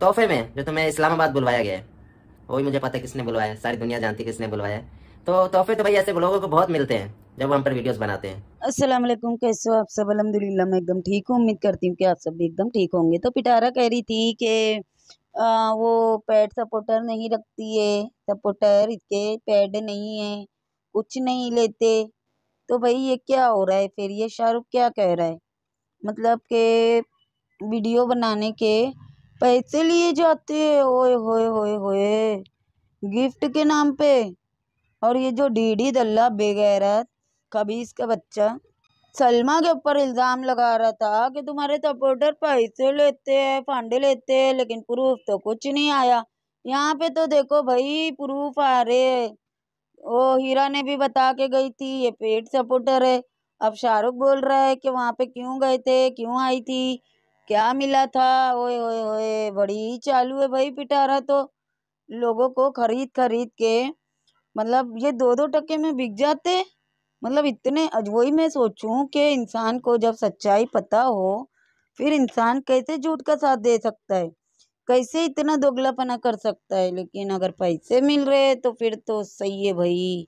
तोहफे में जो तुम्हें इस्लामाबाद बुलवाया गया है वही मुझे पता है किसने बुलवाया है सारी दुनिया जानती है किसने बुलवाया तो तोहफे तो भाई ऐसे लोगों को बहुत मिलते हैं जब हम पर वीडियोस बनाते हैं अस्सलाम वालेकुम कैसे हो आप सब अलहमदिल्ला मैं एकदम ठीक हूँ उम्मीद करती हूँ कि आप सब भी एकदम ठीक होंगे तो पिटारा कह रही थी कि वो पैड सपोर्टर नहीं रखती है सपोर्टर इसके पैड नहीं है कुछ नहीं लेते तो भाई ये क्या हो रहा है फिर ये शाहरुख क्या कह रहा है मतलब के वीडियो बनाने के पैसे लिए जाते हैं ओए होए होए होए गिफ्ट के नाम पे और ये जो डीडी दल्ला बेगैरत कभी का बच्चा सलमा के ऊपर इल्ज़ाम लगा रहा था कि तुम्हारे सपोर्टर पैसे लेते हैं फांडे लेते हैं लेकिन प्रूफ तो कुछ नहीं आया यहाँ पे तो देखो भाई प्रूफ आ रहे वो हीरा ने भी बता के गई थी ये पेड सपोर्टर है अब शाहरुख बोल रहा है कि वहाँ पे क्यों गए थे क्यों आई थी क्या मिला था ओए ओए ओए बड़ी चालू है भाई पिटारा तो लोगों को खरीद खरीद के मतलब ये दो दो टके में बिक जाते मतलब इतने वही मैं सोचूं कि इंसान को जब सच्चाई पता हो फिर इंसान कैसे झूठ का साथ दे सकता है कैसे इतना दोगलापना कर सकता है लेकिन अगर पैसे मिल रहे तो फिर तो सही है भाई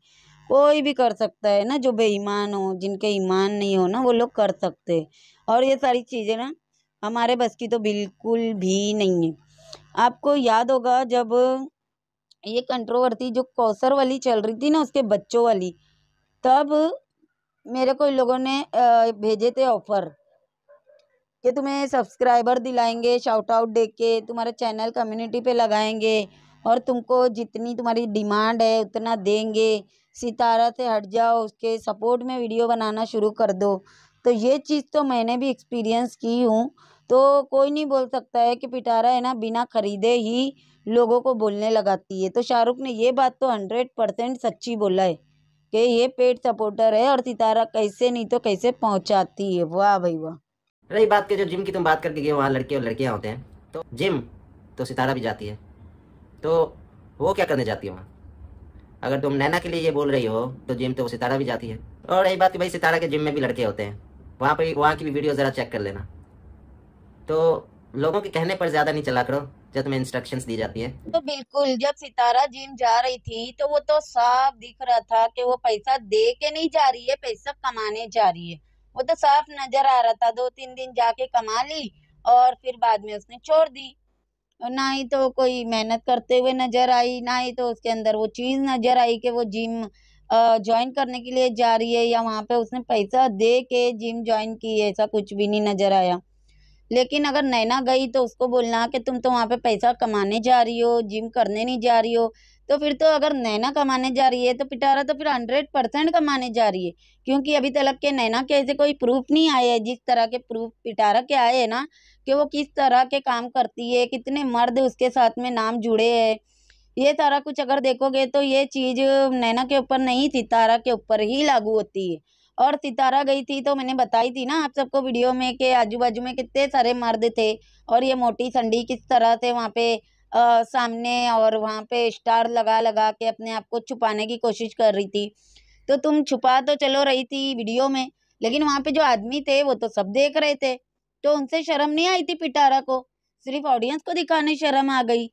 कोई भी कर सकता है ना जो बेईमान हो जिनके ईमान नहीं हो ना वो लोग कर सकते और ये सारी चीज़ें ना हमारे बस की तो बिल्कुल भी नहीं है आपको याद होगा जब ये कंट्रोवर्सी जो कौसर वाली चल रही थी ना उसके बच्चों वाली तब मेरे को इन लोगों ने भेजे थे ऑफ़र कि तुम्हें सब्सक्राइबर दिलाएंगे शाउट आउट दे के तुम्हारा चैनल कम्युनिटी पे लगाएंगे और तुमको जितनी तुम्हारी डिमांड है उतना देंगे सितारा से हट जाओ उसके सपोर्ट में वीडियो बनाना शुरू कर दो तो ये चीज़ तो मैंने भी एक्सपीरियंस की हूँ तो कोई नहीं बोल सकता है कि पिटारा है ना बिना ख़रीदे ही लोगों को बोलने लगाती है तो शाहरुख ने ये बात तो हंड्रेड परसेंट सच्ची बोला है कि ये पेड सपोर्टर है और सितारा कैसे नहीं तो कैसे पहुँचाती है वाह भाई वाह रही बात के जो जिम की तुम बात करके गए वहाँ लड़के और लड़कियाँ होते हैं तो जिम तो सितारा भी जाती है तो वो क्या करने जाती है वहाँ अगर तुम नैना के लिए ये बोल रही हो तो जिम तो वो सितारा भी जाती है और रही बात कि भाई सितारा के जिम में भी लड़के होते हैं वहाँ पर वहाँ की भी वीडियो ज़रा चेक कर लेना तो लोगों के कहने पर ज़्यादा नहीं चला करो जब तुम्हें इंस्ट्रक्शंस दी जाती है तो बिल्कुल जब सितारा जिम जा रही थी तो वो तो साफ दिख रहा था कि वो पैसा दे के नहीं जा रही है पैसा कमाने जा रही है वो तो साफ नजर आ रहा था दो तीन दिन जाके कमा ली और फिर बाद में उसने छोड़ दी ना ही तो कोई मेहनत करते हुए नजर आई ना ही तो उसके अंदर वो चीज नजर आई कि वो जिम ज्वाइन करने के लिए जा रही है या वहाँ पे उसने पैसा दे के जिम ज्वाइन की है ऐसा कुछ भी नहीं नज़र आया लेकिन अगर नैना गई तो उसको बोलना कि तुम तो वहाँ पे पैसा कमाने जा रही हो जिम करने नहीं जा रही हो तो फिर तो अगर नैना कमाने जा रही है तो पिटारा तो फिर हंड्रेड परसेंट कमाने जा रही है क्योंकि अभी तक के नैना के ऐसे कोई प्रूफ नहीं आए है जिस तरह के प्रूफ पिटारा के आए हैं ना कि वो किस तरह के काम करती है कितने मर्द उसके साथ में नाम जुड़े हैं ये तारा कुछ अगर देखोगे तो ये चीज़ नैना के ऊपर नहीं थी तारा के ऊपर ही लागू होती है और सितारा गई थी तो मैंने बताई थी ना आप सबको वीडियो में कि आजू बाजू में कितने सारे मर्द थे और ये मोटी संडी किस तरह से वहाँ पे आ, सामने और वहाँ पे स्टार लगा लगा के अपने आप को छुपाने की कोशिश कर रही थी तो तुम छुपा तो चलो रही थी वीडियो में लेकिन वहाँ पे जो आदमी थे वो तो सब देख रहे थे तो उनसे शर्म नहीं आई थी पिटारा को सिर्फ ऑडियंस को दिखाने शर्म आ गई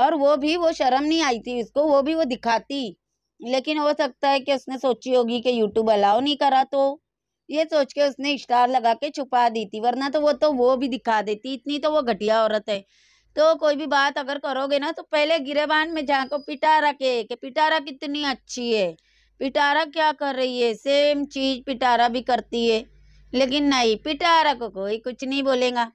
और वो भी वो शर्म नहीं आई थी उसको वो भी वो दिखाती लेकिन हो सकता है कि उसने सोची होगी कि यूट्यूब अलाउ नहीं करा तो ये सोच के उसने स्टार लगा के छुपा दी थी वरना तो वो तो वो भी दिखा देती इतनी तो वो घटिया औरत है तो कोई भी बात अगर करोगे ना तो पहले गिरेबान में जाकर पिटारा के कि पिटारा कितनी अच्छी है पिटारा क्या कर रही है सेम चीज़ पिटारा भी करती है लेकिन नहीं पिटारा को कोई कुछ नहीं बोलेगा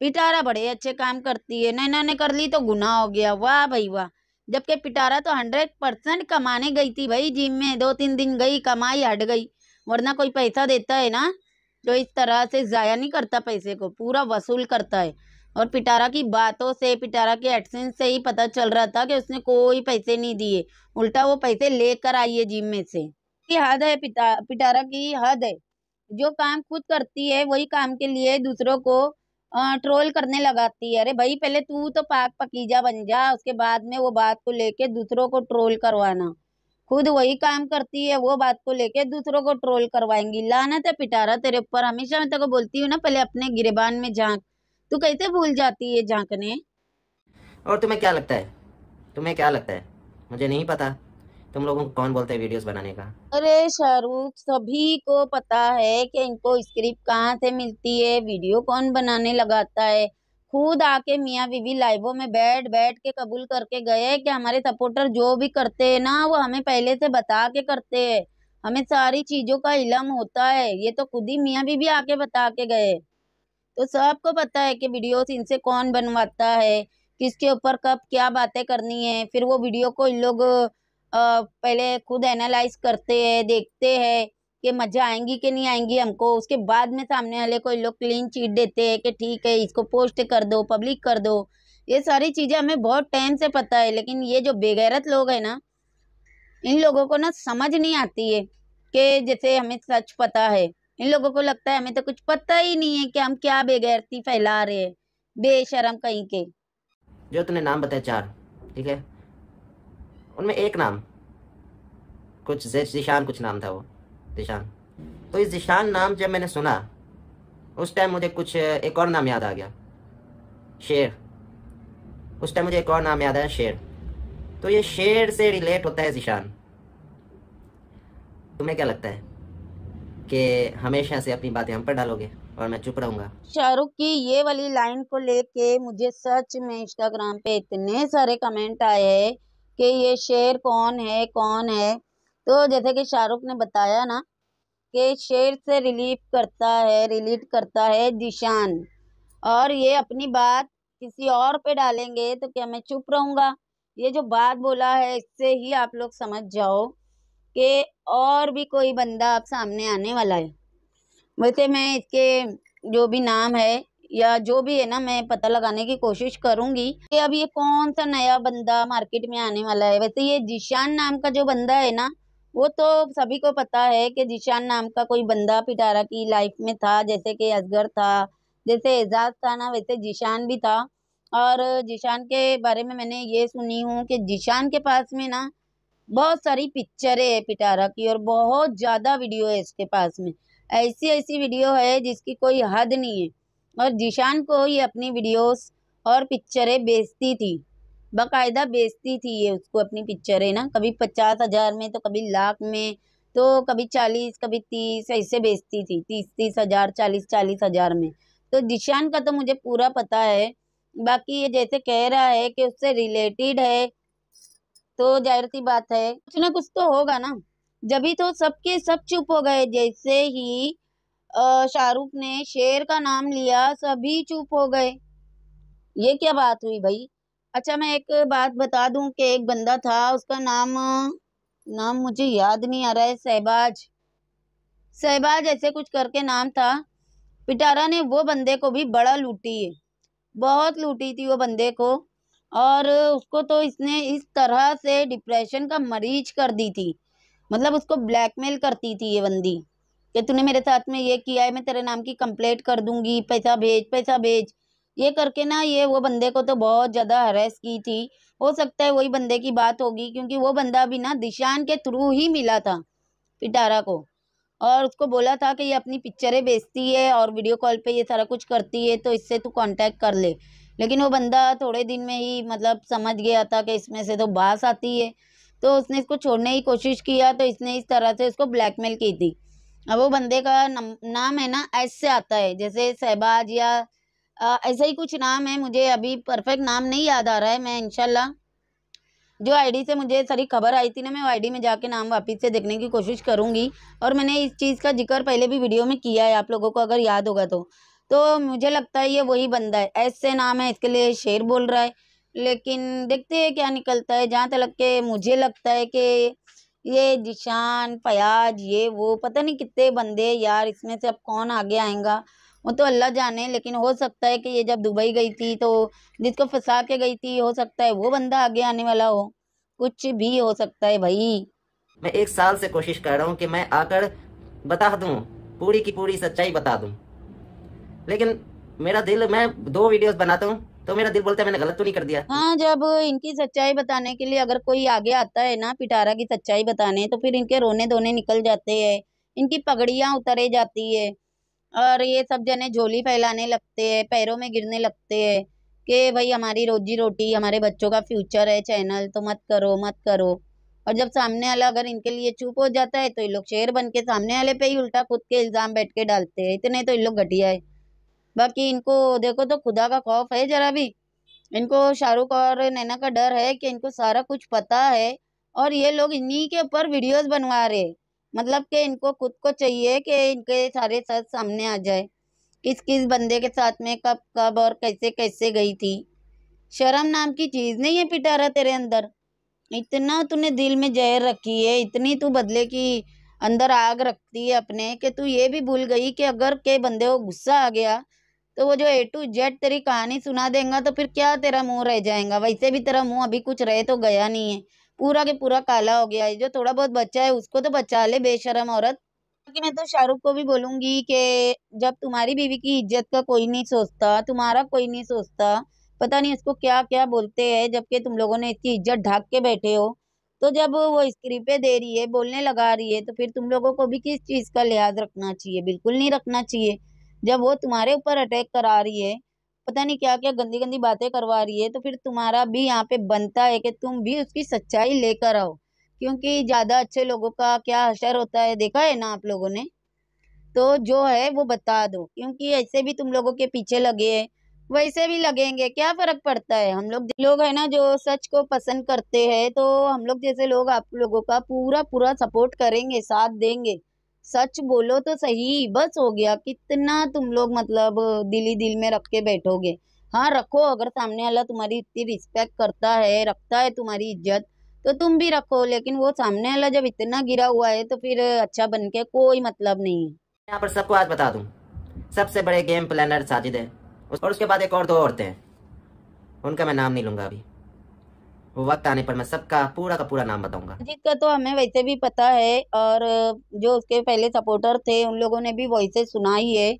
पिटारा बड़े अच्छे काम करती है नैना ने कर ली तो गुना हो गया वाह भाई वाह जबकि पिटारा तो हंड्रेड परसेंट कमाने गई थी भाई जिम में दो तीन दिन गई कमाई हट गई वरना कोई पैसा देता है ना जो इस तरह से ज़ाया नहीं करता पैसे को पूरा वसूल करता है और पिटारा की बातों से पिटारा के एक्सेंस से ही पता चल रहा था कि उसने कोई पैसे नहीं दिए उल्टा वो पैसे लेकर आई है जिम में से हद है पिटा पिटारा की हद है जो काम खुद करती है वही काम के लिए दूसरों को ट्रोल करने लगाती है अरे भाई पहले तू तो पाक पकीजा बन जा उसके बाद में वो बात को लेके दूसरों को ट्रोल करवाना खुद वही काम करती है वो बात को लेके दूसरों को ट्रोल करवाएंगी लाना तो पिटारा तेरे ऊपर हमेशा मैं तेको बोलती हूँ ना पहले अपने गिरबान में झांक तू कैसे भूल जाती है झांकने और तुम्हें क्या लगता है तुम्हें क्या लगता है मुझे नहीं पता तुम लोगों को कौन बोलते हैं वीडियोस बनाने का अरे शाहरुख सभी को पता है कि इनको स्क्रिप्ट कहाँ से मिलती है वीडियो कौन बनाने लगाता है खुद आके मियाँ बीवी लाइवों में बैठ बैठ के कबूल करके गए कि हमारे सपोर्टर जो भी करते हैं ना वो हमें पहले से बता के करते हैं हमें सारी चीज़ों का इलम होता है ये तो खुद ही मियाँ बीवी आके बता के गए तो सबको पता है कि वीडियोस इनसे कौन बनवाता है किसके ऊपर कब क्या बातें करनी है फिर वो वीडियो को इन लोग पहले खुद एनालाइज करते हैं देखते हैं कि मजा आएंगी कि नहीं आएंगी हमको उसके बाद में सामने वाले कोई लोग क्लीन चीट देते हैं कि ठीक है इसको पोस्ट कर दो पब्लिक कर दो ये सारी चीज़ें हमें बहुत टाइम से पता है लेकिन ये जो बेगैरत लोग हैं ना इन लोगों को ना समझ नहीं आती है कि जैसे हमें सच पता है इन लोगों को लगता है हमें तो कुछ पता ही नहीं है कि हम क्या बेगैरती फैला रहे हैं बेशरम कहीं के जो तुमने नाम बताया चार ठीक है उनमें एक नाम कुछ जिशान कुछ नाम था वो जिशान तो इस जिशान नाम जब मैंने सुना उस टाइम मुझे कुछ एक और नाम याद आ गया शेर उस टाइम मुझे एक और नाम याद आया शेर तो ये शेर से रिलेट होता है जिशान तुम्हें क्या लगता है कि हमेशा से अपनी बातें हम पर डालोगे और मैं चुप रहूंगा शाहरुख की ये वाली लाइन को लेके मुझे सच में इंस्टाग्राम पे इतने सारे कमेंट आए कि ये शेर कौन है कौन है तो जैसे कि शाहरुख ने बताया ना कि शेर से रिलीफ करता है रिलीट करता है जिशान और ये अपनी बात किसी और पे डालेंगे तो क्या मैं चुप रहूँगा ये जो बात बोला है इससे ही आप लोग समझ जाओ कि और भी कोई बंदा आप सामने आने वाला है वैसे मैं इसके जो भी नाम है या जो भी है ना मैं पता लगाने की कोशिश करूंगी कि अब ये कौन सा नया बंदा मार्केट में आने वाला है वैसे ये जिशान नाम का जो बंदा है ना वो तो सभी को पता है कि जिशान नाम का कोई बंदा पिटारा की लाइफ में था जैसे कि असगर था जैसे एजाज था ना वैसे जिशान भी था और जिशान के बारे में मैंने ये सुनी हूँ कि जिशान के पास में ना बहुत सारी पिक्चरें है पिटारा की और बहुत ज़्यादा वीडियो है इसके पास में ऐसी ऐसी वीडियो है जिसकी कोई हद नहीं है और जीशान को ये अपनी वीडियोस और पिक्चरें बेचती थी बाकायदा बेचती थी ये उसको अपनी पिक्चरें ना कभी पचास हज़ार में तो कभी लाख में तो कभी चालीस कभी तीस ऐसे बेचती थी तीस तीस हज़ार चालीस चालीस हज़ार में तो जिशान का तो मुझे पूरा पता है बाकी ये जैसे कह रहा है कि उससे रिलेटेड है तो जाहिर सी बात है कुछ ना कुछ तो होगा ना जब ही तो सबके सब चुप हो गए जैसे ही शाहरुख ने शेर का नाम लिया सभी चुप हो गए ये क्या बात हुई भाई अच्छा मैं एक बात बता दूं कि एक बंदा था उसका नाम नाम मुझे याद नहीं आ रहा है सहबाज सहबाज ऐसे कुछ करके नाम था पिटारा ने वो बंदे को भी बड़ा लूटी है बहुत लूटी थी वो बंदे को और उसको तो इसने इस तरह से डिप्रेशन का मरीज कर दी थी मतलब उसको ब्लैकमेल करती थी ये बंदी कि तूने मेरे साथ में ये किया है मैं तेरे नाम की कंप्लेंट कर दूंगी पैसा भेज पैसा भेज ये करके ना ये वो बंदे को तो बहुत ज़्यादा हरेस की थी हो सकता है वही बंदे की बात होगी क्योंकि वो बंदा भी ना दिशान के थ्रू ही मिला था पिटारा को और उसको बोला था कि ये अपनी पिक्चरें बेचती है और वीडियो कॉल पे ये सारा कुछ करती है तो इससे तू कांटेक्ट कर ले लेकिन वो बंदा थोड़े दिन में ही मतलब समझ गया था कि इसमें से तो बास आती है तो उसने इसको छोड़ने की कोशिश किया तो इसने इस तरह से उसको ब्लैकमेल की थी अब वो बंदे का नाम है ना ऐसे आता है जैसे सहबाज या ऐसे ही कुछ नाम है मुझे अभी परफेक्ट नाम नहीं याद आ रहा है मैं इनशाला जो आईडी से मुझे सारी खबर आई थी ना मैं आईडी में जाके नाम वापस से देखने की कोशिश करूँगी और मैंने इस चीज़ का जिक्र पहले भी वीडियो में किया है आप लोगों को अगर याद होगा तो तो मुझे लगता है ये वही बंदा है ऐसे नाम है इसके लिए शेर बोल रहा है लेकिन देखते हैं क्या निकलता है जहाँ तक के मुझे लगता है कि ये जिशान फयाज ये वो पता नहीं कितने बंदे यार इसमें से अब कौन आगे आएगा वो तो अल्लाह जाने लेकिन हो सकता है कि ये जब दुबई गई थी तो जिसको फंसा के गई थी हो सकता है वो बंदा आगे आने वाला हो कुछ भी हो सकता है भाई मैं एक साल से कोशिश कर रहा हूँ कि मैं आकर बता दू पूरी की पूरी सच्चाई बता दू लेकिन मेरा दिल मैं दो वीडियोस बनाता हूँ तो मेरा दिल बोलता है मैंने गलत तो नहीं कर दिया हाँ जब इनकी सच्चाई बताने के लिए अगर कोई आगे आता है ना पिटारा की सच्चाई बताने तो फिर इनके रोने धोने निकल जाते हैं इनकी पगड़िया उतरे जाती है और ये सब जने झोली फैलाने लगते है पैरों में गिरने लगते है कि भाई हमारी रोजी रोटी हमारे बच्चों का फ्यूचर है चैनल तो मत करो मत करो और जब सामने वाला अगर इनके लिए चुप हो जाता है तो ये लोग शेर बन के सामने वाले पे ही उल्टा खुद के इल्ज़ाम बैठ के डालते हैं इतने तो इन लोग घटिया है बाकी इनको देखो तो खुदा का खौफ है जरा भी इनको शाहरुख और नैना का डर है कि इनको सारा कुछ पता है और ये लोग इन्हीं के ऊपर वीडियोस बनवा रहे मतलब कि इनको खुद को चाहिए कि इनके सारे सच सामने आ जाए किस किस बंदे के साथ में कब कब और कैसे कैसे गई थी शर्म नाम की चीज़ नहीं है पिटारा तेरे अंदर इतना तूने दिल में जहर रखी है इतनी तू बदले की अंदर आग रखती है अपने कि तू ये भी भूल गई कि अगर के बंदे को गुस्सा आ गया तो वो जो ए टू जेड तेरी कहानी सुना देगा तो फिर क्या तेरा मुंह रह जाएगा वैसे भी तेरा मुंह अभी कुछ रहे तो गया नहीं है पूरा के पूरा काला हो गया है जो थोड़ा बहुत बच्चा है उसको तो बचा ले बेशरम औरत कि मैं तो शाहरुख को भी बोलूंगी कि जब तुम्हारी बीवी की इज्जत का कोई नहीं सोचता तुम्हारा कोई नहीं सोचता पता नहीं उसको क्या क्या बोलते हैं जबकि तुम लोगों ने इसकी इज्जत ढाक के बैठे हो तो जब वो पे दे रही है बोलने लगा रही है तो फिर तुम लोगों को भी किस चीज़ का लिहाज रखना चाहिए बिल्कुल नहीं रखना चाहिए जब वो तुम्हारे ऊपर अटैक करा रही है पता नहीं क्या क्या गंदी गंदी बातें करवा रही है तो फिर तुम्हारा भी यहाँ पे बनता है कि तुम भी उसकी सच्चाई लेकर आओ क्योंकि ज़्यादा अच्छे लोगों का क्या असर होता है देखा है ना आप लोगों ने तो जो है वो बता दो क्योंकि ऐसे भी तुम लोगों के पीछे लगे हैं वैसे भी लगेंगे क्या फ़र्क पड़ता है हम लोग लोग है ना जो सच को पसंद करते हैं तो हम लोग जैसे लोग आप लोगों का पूरा पूरा सपोर्ट करेंगे साथ देंगे सच बोलो तो सही बस हो गया कितना तुम लोग मतलब दिल दिल में रख के बैठोगे हाँ रखो अगर सामने वाला तुम्हारी इतनी रिस्पेक्ट करता है रखता है तुम्हारी इज्जत तो तुम भी रखो लेकिन वो सामने वाला जब इतना गिरा हुआ है तो फिर अच्छा बन के कोई मतलब नहीं है यहाँ पर सबको आज बता दू सबसे बड़े गेम प्लानर साजिद है और उसके बाद एक और दो औरतें हैं उनका मैं नाम नहीं लूंगा अभी वक्त आने पर मैं सबका पूरा का पूरा नाम बताऊंगा अजीत का तो हमें वैसे भी पता है और जो उसके पहले सपोर्टर थे उन लोगों ने भी सुना ही है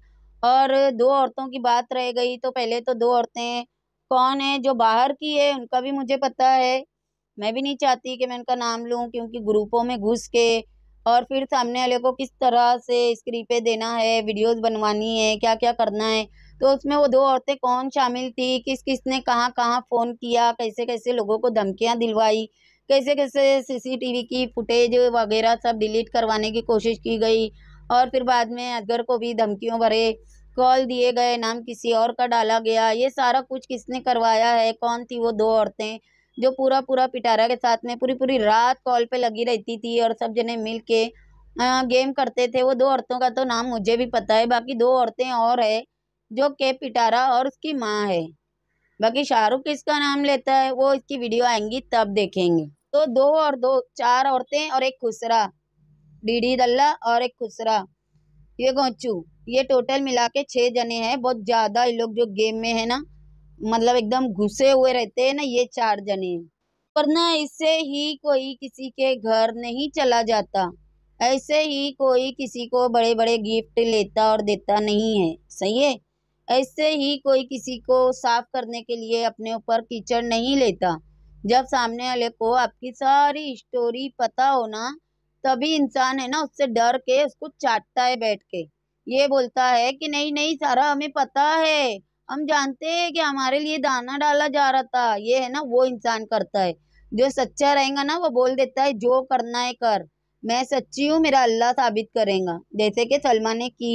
और दो औरतों की बात रह गई तो पहले तो दो औरतें कौन है जो बाहर की है उनका भी मुझे पता है मैं भी नहीं चाहती कि मैं उनका नाम लूँ क्योंकि ग्रुपों में घुस के और फिर सामने वाले को किस तरह से स्क्रीपे देना है वीडियोस बनवानी है क्या क्या करना है तो उसमें वो दो औरतें कौन शामिल थी किस किसने कहाँ कहाँ फ़ोन किया कैसे कैसे लोगों को धमकियाँ दिलवाई कैसे कैसे सीसीटीवी की फुटेज वगैरह सब डिलीट करवाने की कोशिश की गई और फिर बाद में अजगर को भी धमकियों भरे कॉल दिए गए नाम किसी और का डाला गया ये सारा कुछ किसने करवाया है कौन थी वो दो औरतें जो पूरा पूरा पिटारा के साथ में पूरी पूरी रात कॉल पे लगी रहती थी और सब जने मिल के गेम करते थे वो दो औरतों का तो नाम मुझे भी पता है बाकी दो औरतें और है जो के पिटारा और उसकी माँ है बाकी शाहरुख किसका नाम लेता है वो इसकी वीडियो आएंगी तब देखेंगे तो दो और दो चार औरतें और एक खुसरा डीडी दल्ला और एक खुसरा ये गोचू ये टोटल मिला के छः जने हैं बहुत ज़्यादा ये लोग जो गेम में है ना मतलब एकदम घुसे हुए रहते हैं ना ये चार जने पर ना इससे ही कोई किसी के घर नहीं चला जाता ऐसे ही कोई किसी को बड़े बड़े गिफ्ट लेता और देता नहीं है सही है ऐसे ही कोई किसी को साफ करने के लिए अपने ऊपर कीचड़ नहीं लेता जब सामने वाले को आपकी सारी स्टोरी पता होना तभी इंसान है ना उससे डर के उसको चाटता है बैठ के ये बोलता है कि नहीं नहीं सारा हमें पता है हम जानते हैं कि हमारे लिए दाना डाला जा रहा था ये है ना वो इंसान करता है जो सच्चा रहेगा ना वो बोल देता है जो करना है कर मैं सच्ची हूँ मेरा अल्लाह साबित करेगा जैसे कि सलमा ने की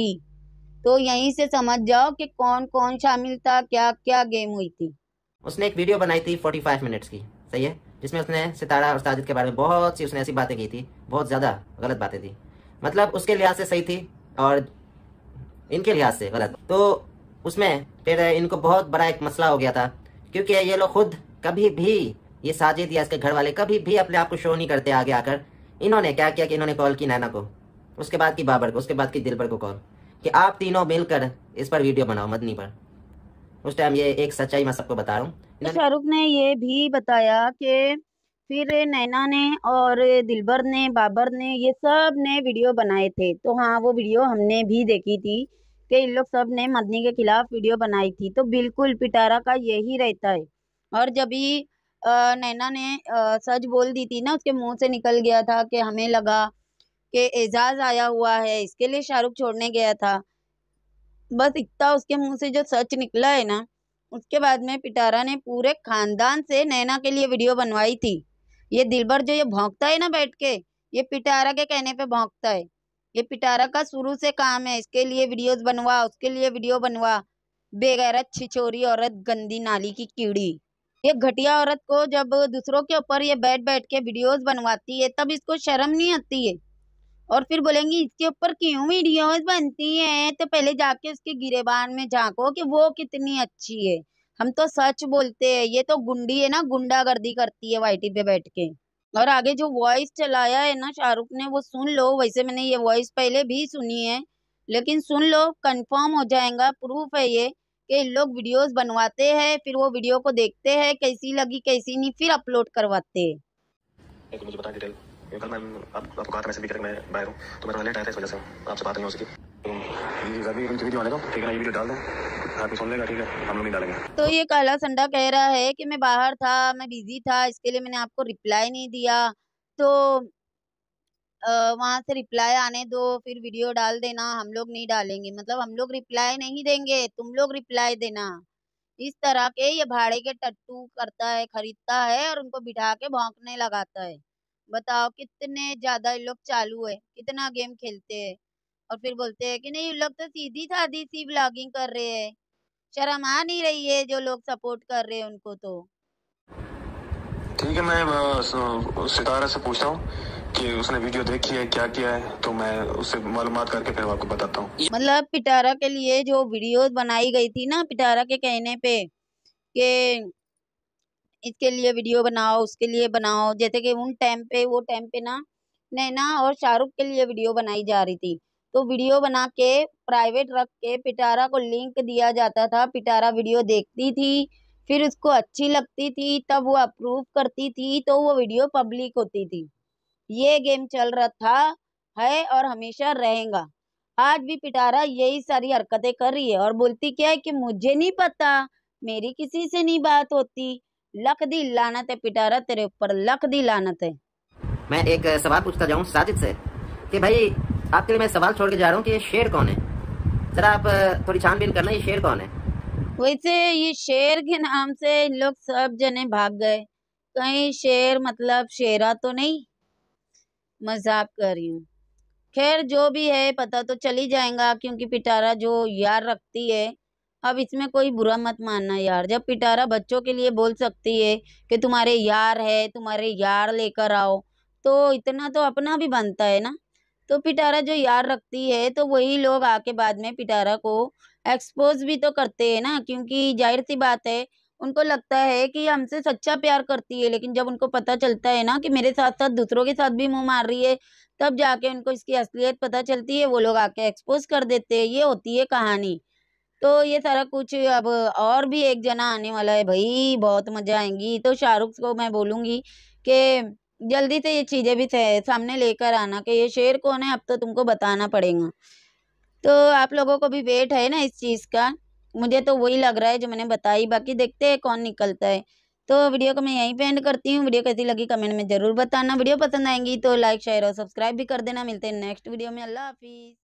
तो यहीं से समझ जाओ कि कौन कौन शामिल था क्या क्या गेम हुई थी उसने एक वीडियो बनाई थी 45 मिनट्स की सही है जिसमें उसने सितारा और साजिद के बारे में बहुत सी उसने ऐसी बातें की थी बहुत ज़्यादा गलत बातें थी मतलब उसके लिहाज से सही थी और इनके लिहाज से गलत तो उसमें फिर इनको बहुत बड़ा एक मसला हो गया था क्योंकि ये लोग खुद कभी भी ये साजिद या इसके घर वाले कभी भी अपने आप को शो नहीं करते आगे आकर इन्होंने क्या किया कि इन्होंने कॉल की नैना को उसके बाद की बाबर को उसके बाद की दिलबर को कॉल कि आप तीनों मिलकर इस पर वीडियो बनाओ मदनी पर उस टाइम ये एक सच्चाई मैं सबको बता रहा हूँ तो शाहरुख ने ये भी बताया कि फिर नैना ने और दिलबर ने बाबर ने ये सब ने वीडियो बनाए थे तो हाँ वो वीडियो हमने भी देखी थी कि इन लोग सब ने मदनी के खिलाफ वीडियो बनाई थी तो बिल्कुल पिटारा का यही रहता है और जब ही नैना ने सच बोल दी थी ना उसके मुंह से निकल गया था कि हमें लगा के एजाज आया हुआ है इसके लिए शाहरुख छोड़ने गया था बस इतना उसके मुंह से जो सच निकला है ना उसके बाद में पिटारा ने पूरे खानदान से नैना के लिए वीडियो बनवाई थी ये दिलबर जो ये भोंकता है ना बैठ के ये पिटारा के कहने पे भोंकता है ये पिटारा का शुरू से काम है इसके लिए वीडियोस बनवा उसके लिए वीडियो बनवा बेगैरत छिछोरी औरत गंदी नाली की कीड़ी ये घटिया औरत को जब दूसरों के ऊपर ये बैठ बैठ के वीडियोस बनवाती है तब इसको शर्म नहीं आती है और फिर बोलेंगी इसके ऊपर क्यों वीडियोस बनती हैं तो पहले जाके उसके गिरेबान में झांको कि वो कितनी अच्छी है हम तो सच बोलते हैं ये तो गुंडी है ना गुंडागर्दी करती है वाइटी पे बैठ के और आगे जो वॉइस चलाया है ना शाहरुख ने वो सुन लो वैसे मैंने ये वॉइस पहले भी सुनी है लेकिन सुन लो कन्फर्म हो जाएगा प्रूफ है ये कि लोग वीडियोस बनवाते हैं फिर वो वीडियो को देखते हैं कैसी लगी कैसी नहीं फिर अपलोड करवाते हैं कल मैं आपको आपको कहा था मैं सभी मैं बाहर हूँ तो मैं लेट आया था इस वजह से आपसे बात नहीं हो सकी तो ये काला संडा कह रहा है कि मैं बाहर था मैं बिजी था इसके लिए मैंने आपको रिप्लाई नहीं दिया तो वहाँ से रिप्लाई आने दो फिर वीडियो डाल देना हम लोग नहीं डालेंगे मतलब हम लोग रिप्लाई नहीं देंगे तुम लोग रिप्लाई देना इस तरह के ये भाड़े के टट्टू करता है खरीदता है और उनको बिठा के भौंकने लगाता है बताओ कितने ज्यादा ये लोग चालू है कितना गेम खेलते हैं और फिर बोलते हैं कि नहीं ये लोग तो सीधी साधी सी ब्लॉगिंग कर रहे हैं शर्म आ नहीं रही है जो लोग सपोर्ट कर रहे हैं उनको तो ठीक है मैं सितारा से पूछता हूँ कि उसने वीडियो देखी है क्या किया है तो मैं उससे मालूम करके फिर आपको बताता हूँ मतलब पिटारा के लिए जो वीडियो बनाई गई थी ना पिटारा के कहने पे कि इसके लिए वीडियो बनाओ उसके लिए बनाओ जैसे कि उन टाइम पे वो टाइम पे ना नैना और शाहरुख के लिए वीडियो बनाई जा रही थी तो वीडियो बना के प्राइवेट रख के पिटारा को लिंक दिया जाता था पिटारा वीडियो देखती थी फिर उसको अच्छी लगती थी तब वो अप्रूव करती थी तो वो वीडियो पब्लिक होती थी ये गेम चल रहा था है और हमेशा रहेगा आज भी पिटारा यही सारी हरकतें कर रही है और बोलती क्या है कि मुझे नहीं पता मेरी किसी से नहीं बात होती लख दी लानत है पिटारा तेरे ऊपर लख दी लानत है मैं एक सवाल पूछता जाऊँ साजिद से कि भाई आपके लिए मैं सवाल छोड़ के जा रहा हूँ कि ये शेर कौन है जरा आप थोड़ी छानबीन करना ये शेर कौन है वैसे ये शेर के नाम से इन लोग सब जने भाग गए कहीं शेर मतलब शेरा तो नहीं मजाक कर रही हूँ खैर जो भी है पता तो चली जाएगा क्योंकि पिटारा जो यार रखती है अब इसमें कोई बुरा मत मानना यार जब पिटारा बच्चों के लिए बोल सकती है कि तुम्हारे यार है तुम्हारे यार लेकर आओ तो इतना तो अपना भी बनता है ना तो पिटारा जो यार रखती है तो वही लोग आके बाद में पिटारा को एक्सपोज भी तो करते हैं ना क्योंकि जाहिर सी बात है उनको लगता है कि हमसे सच्चा प्यार करती है लेकिन जब उनको पता चलता है ना कि मेरे साथ साथ दूसरों के साथ भी मुंह मार रही है तब जाके उनको इसकी असलियत पता चलती है वो लोग आके एक्सपोज कर देते हैं ये होती है कहानी तो ये सारा कुछ अब और भी एक जना आने वाला है भाई बहुत मज़ा आएंगी तो शाहरुख को मैं बोलूँगी कि जल्दी से ये चीज़ें भी सामने लेकर आना कि ये शेर कौन है अब तो तुमको बताना पड़ेगा तो आप लोगों को भी वेट है ना इस चीज़ का मुझे तो वही लग रहा है जो मैंने बताई बाकी देखते हैं कौन निकलता है तो वीडियो को मैं यहीं पे एंड करती हूँ वीडियो कैसी लगी कमेंट में ज़रूर बताना वीडियो पसंद आएंगी तो लाइक शेयर और सब्सक्राइब भी कर देना मिलते हैं नेक्स्ट वीडियो में अल्लाह हाफिज़